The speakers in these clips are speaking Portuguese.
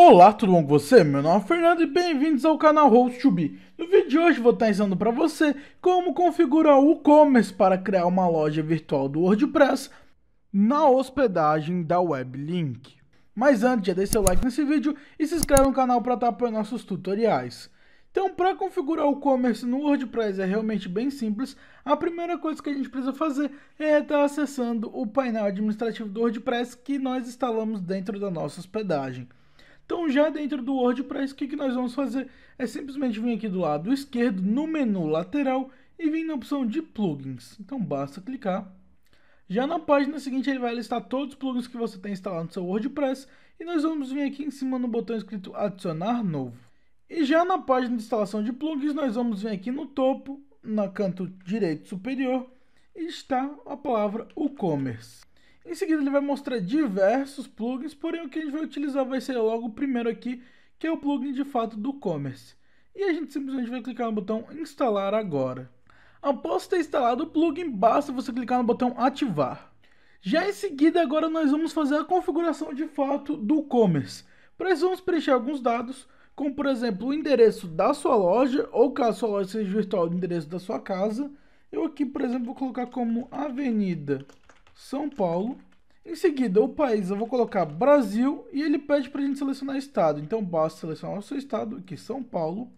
Olá, tudo bom com você? Meu nome é Fernando e bem-vindos ao canal Host to No vídeo de hoje vou estar ensinando para você como configurar o e-commerce para criar uma loja virtual do WordPress na hospedagem da Weblink. Mas antes, já deixa seu like nesse vídeo e se inscreve no canal para estar apoiando nossos tutoriais. Então, para configurar o e-commerce no WordPress é realmente bem simples. A primeira coisa que a gente precisa fazer é estar tá acessando o painel administrativo do WordPress que nós instalamos dentro da nossa hospedagem. Então já dentro do WordPress, o que, que nós vamos fazer? É simplesmente vir aqui do lado esquerdo, no menu lateral, e vir na opção de plugins. Então basta clicar. Já na página seguinte ele vai listar todos os plugins que você tem instalado no seu WordPress e nós vamos vir aqui em cima no botão escrito adicionar novo. E já na página de instalação de plugins nós vamos vir aqui no topo, no canto direito superior, está a palavra e-commerce. Em seguida ele vai mostrar diversos plugins, porém o que a gente vai utilizar vai ser logo o primeiro aqui, que é o plugin de fato do Commerce. E a gente simplesmente vai clicar no botão instalar agora. Após ter instalado o plugin, basta você clicar no botão ativar. Já em seguida, agora nós vamos fazer a configuração de fato do Commerce. Para isso vamos preencher alguns dados, como por exemplo o endereço da sua loja, ou caso sua loja seja virtual, o endereço da sua casa. Eu aqui, por exemplo, vou colocar como Avenida são Paulo. Em seguida, o país, eu vou colocar Brasil e ele pede para a gente selecionar estado. Então, basta selecionar o seu estado, aqui é São Paulo.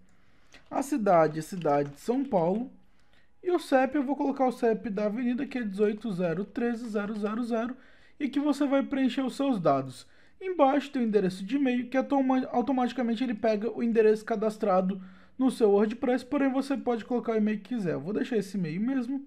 A cidade, a cidade de São Paulo. E o CEP, eu vou colocar o CEP da avenida, que é 18013.000, e que você vai preencher os seus dados. Embaixo tem o endereço de e-mail, que automaticamente ele pega o endereço cadastrado no seu WordPress, porém você pode colocar o e-mail que quiser. Eu vou deixar esse e-mail mesmo.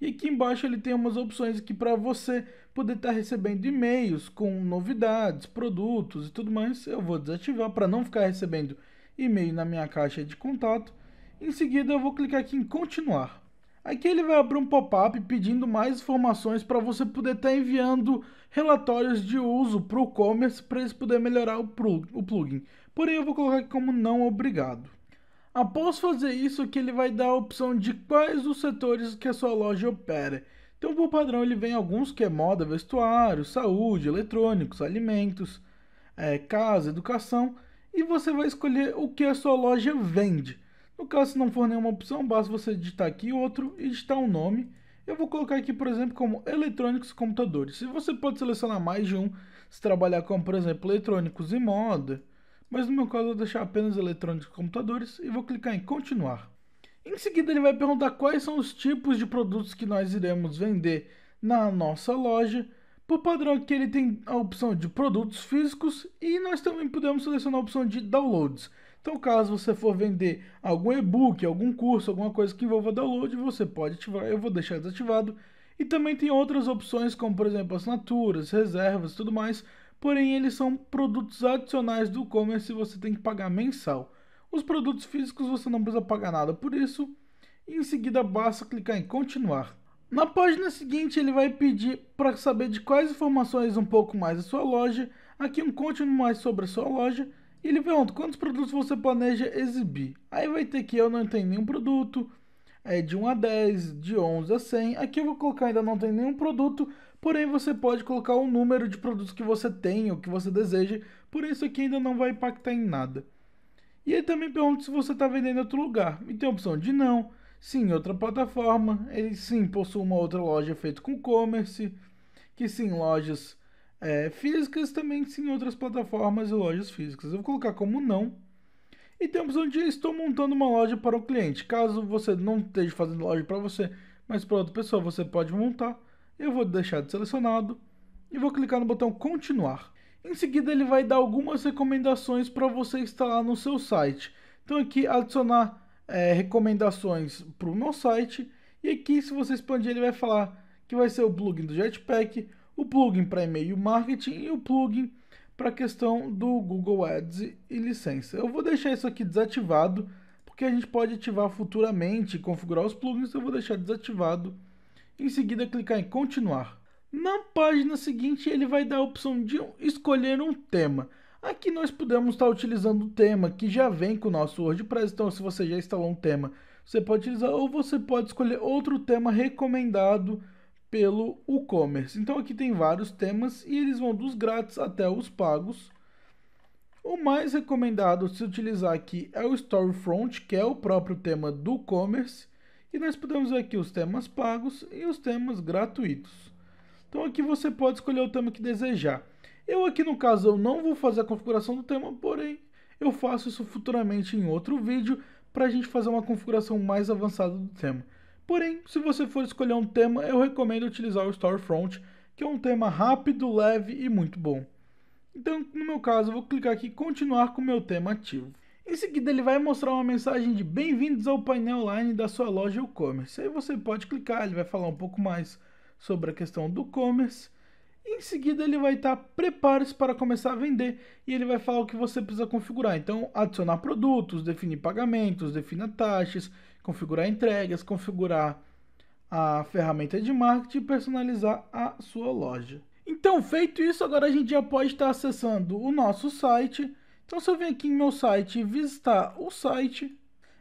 E aqui embaixo ele tem umas opções aqui para você poder estar tá recebendo e-mails com novidades, produtos e tudo mais. Eu vou desativar para não ficar recebendo e-mail na minha caixa de contato. Em seguida eu vou clicar aqui em continuar. Aqui ele vai abrir um pop-up pedindo mais informações para você poder estar tá enviando relatórios de uso para o e-commerce para eles poderem melhorar o plugin. Porém eu vou colocar aqui como não obrigado. Após fazer isso, é que ele vai dar a opção de quais os setores que a sua loja opera. Então, por padrão, ele vem alguns que é moda, vestuário, saúde, eletrônicos, alimentos, é, casa, educação, e você vai escolher o que a sua loja vende. No caso, se não for nenhuma opção, basta você digitar aqui outro e digitar um nome. Eu vou colocar aqui, por exemplo, como eletrônicos e computadores. Se você pode selecionar mais de um, se trabalhar com, por exemplo, eletrônicos e moda, mas no meu caso eu vou deixar apenas eletrônicos e computadores e vou clicar em continuar. Em seguida ele vai perguntar quais são os tipos de produtos que nós iremos vender na nossa loja. Por padrão aqui ele tem a opção de produtos físicos e nós também podemos selecionar a opção de downloads. Então caso você for vender algum e-book, algum curso, alguma coisa que envolva download, você pode ativar, eu vou deixar desativado. E também tem outras opções como por exemplo assinaturas, reservas e tudo mais, porém eles são produtos adicionais do e-commerce e você tem que pagar mensal. Os produtos físicos você não precisa pagar nada por isso, em seguida basta clicar em continuar. Na página seguinte ele vai pedir para saber de quais informações um pouco mais a sua loja, aqui um continue mais sobre a sua loja, e ele pergunta quantos produtos você planeja exibir. Aí vai ter que eu não tenho nenhum produto, é de 1 a 10, de 11 a 100. Aqui eu vou colocar ainda não tem nenhum produto, porém você pode colocar o número de produtos que você tem ou que você deseja, por isso aqui ainda não vai impactar em nada. E ele também pergunta se você está vendendo em outro lugar, e tem a opção de não, sim, outra plataforma, ele sim possui uma outra loja feita com e-commerce, que sim, lojas é, físicas também, sim, outras plataformas e lojas físicas. Eu vou colocar como não, e temos onde estou montando uma loja para o cliente. Caso você não esteja fazendo loja para você, mas para outra pessoa, você pode montar. Eu vou deixar de selecionado e vou clicar no botão continuar. Em seguida ele vai dar algumas recomendações para você instalar no seu site. Então aqui adicionar é, recomendações para o meu site e aqui se você expandir ele vai falar que vai ser o plugin do Jetpack, o plugin para e-mail marketing e o plugin para a questão do Google Ads e licença. Eu vou deixar isso aqui desativado, porque a gente pode ativar futuramente e configurar os plugins, eu vou deixar desativado. Em seguida, clicar em continuar. Na página seguinte, ele vai dar a opção de escolher um tema. Aqui nós podemos estar utilizando o tema que já vem com o nosso WordPress, então se você já instalou um tema, você pode utilizar ou você pode escolher outro tema recomendado pelo e-commerce. Então aqui tem vários temas e eles vão dos grátis até os pagos. O mais recomendado se utilizar aqui é o Storefront, que é o próprio tema do e-commerce. E nós podemos ver aqui os temas pagos e os temas gratuitos. Então aqui você pode escolher o tema que desejar. Eu aqui no caso eu não vou fazer a configuração do tema, porém eu faço isso futuramente em outro vídeo para a gente fazer uma configuração mais avançada do tema. Porém, se você for escolher um tema, eu recomendo utilizar o Storefront, que é um tema rápido, leve e muito bom. Então, no meu caso, eu vou clicar aqui continuar com o meu tema ativo. Em seguida, ele vai mostrar uma mensagem de bem-vindos ao painel online da sua loja e-commerce. Aí você pode clicar, ele vai falar um pouco mais sobre a questão do commerce em seguida ele vai estar tá, prepare-se para começar a vender e ele vai falar o que você precisa configurar. Então, adicionar produtos, definir pagamentos, definir taxas, configurar entregas, configurar a ferramenta de marketing e personalizar a sua loja. Então, feito isso, agora a gente já pode estar acessando o nosso site. Então, se eu vim aqui em meu site e visitar o site,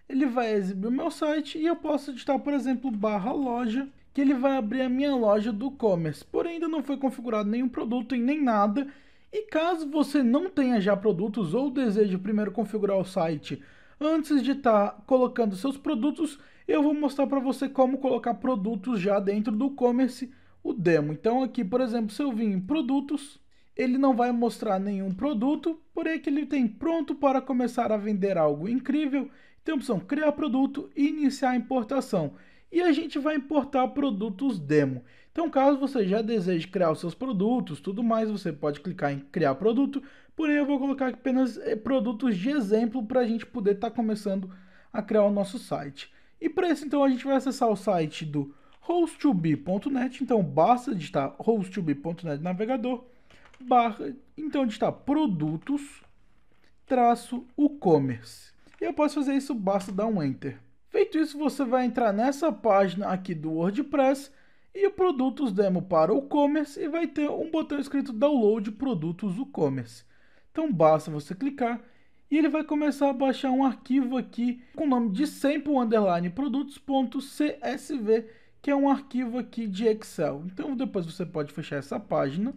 ele vai exibir o meu site e eu posso editar, por exemplo, barra loja que ele vai abrir a minha loja do e-commerce, porém ainda não foi configurado nenhum produto e nem nada. E caso você não tenha já produtos ou deseje primeiro configurar o site antes de estar tá colocando seus produtos, eu vou mostrar para você como colocar produtos já dentro do e-commerce, o demo. Então aqui, por exemplo, se eu vim em produtos, ele não vai mostrar nenhum produto, porém que ele tem pronto para começar a vender algo incrível. Tem a opção criar produto e iniciar a importação e a gente vai importar produtos demo. Então, caso você já deseje criar os seus produtos, tudo mais, você pode clicar em criar produto, porém eu vou colocar apenas eh, produtos de exemplo para a gente poder estar tá começando a criar o nosso site. E para isso, então, a gente vai acessar o site do host2b.net, então basta digitar host2b.net navegador, barra, então digitar produtos, traço, e-commerce. E após fazer isso, basta dar um enter. Feito isso, você vai entrar nessa página aqui do WordPress e produtos demo para o e-commerce e vai ter um botão escrito download produtos e-commerce. Então basta você clicar e ele vai começar a baixar um arquivo aqui com o nome de sample underline produtos.csv, que é um arquivo aqui de Excel. Então depois você pode fechar essa página.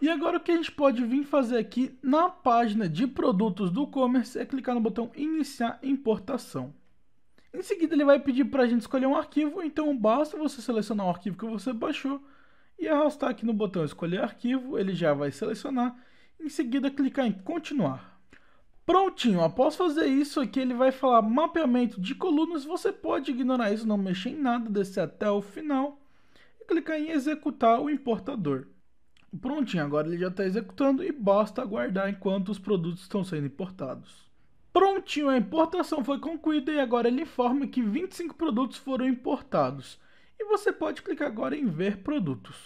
E agora o que a gente pode vir fazer aqui na página de produtos do e-commerce é clicar no botão iniciar importação. Em seguida, ele vai pedir para a gente escolher um arquivo, então basta você selecionar o arquivo que você baixou e arrastar aqui no botão escolher arquivo, ele já vai selecionar. Em seguida, clicar em continuar. Prontinho, após fazer isso aqui, ele vai falar mapeamento de colunas. Você pode ignorar isso, não mexer em nada, descer até o final e clicar em executar o importador. Prontinho, agora ele já está executando e basta aguardar enquanto os produtos estão sendo importados. Prontinho, a importação foi concluída e agora ele informa que 25 produtos foram importados. E você pode clicar agora em ver produtos.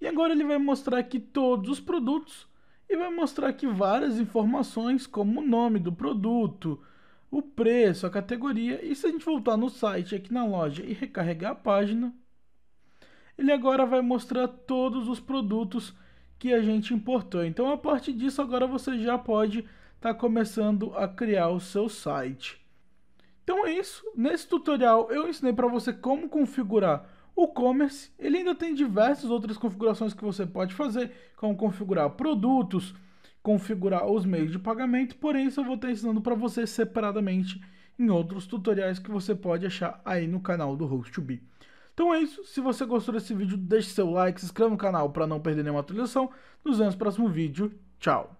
E agora ele vai mostrar aqui todos os produtos e vai mostrar aqui várias informações como o nome do produto, o preço, a categoria. E se a gente voltar no site aqui na loja e recarregar a página, ele agora vai mostrar todos os produtos que a gente importou. Então a partir disso agora você já pode está começando a criar o seu site. Então é isso, nesse tutorial eu ensinei para você como configurar o commerce, ele ainda tem diversas outras configurações que você pode fazer, como configurar produtos, configurar os meios de pagamento, porém isso eu vou estar ensinando para você separadamente em outros tutoriais que você pode achar aí no canal do Host2B. Então é isso, se você gostou desse vídeo, deixe seu like, se inscreva no canal para não perder nenhuma atualização. Nos vemos no próximo vídeo, tchau!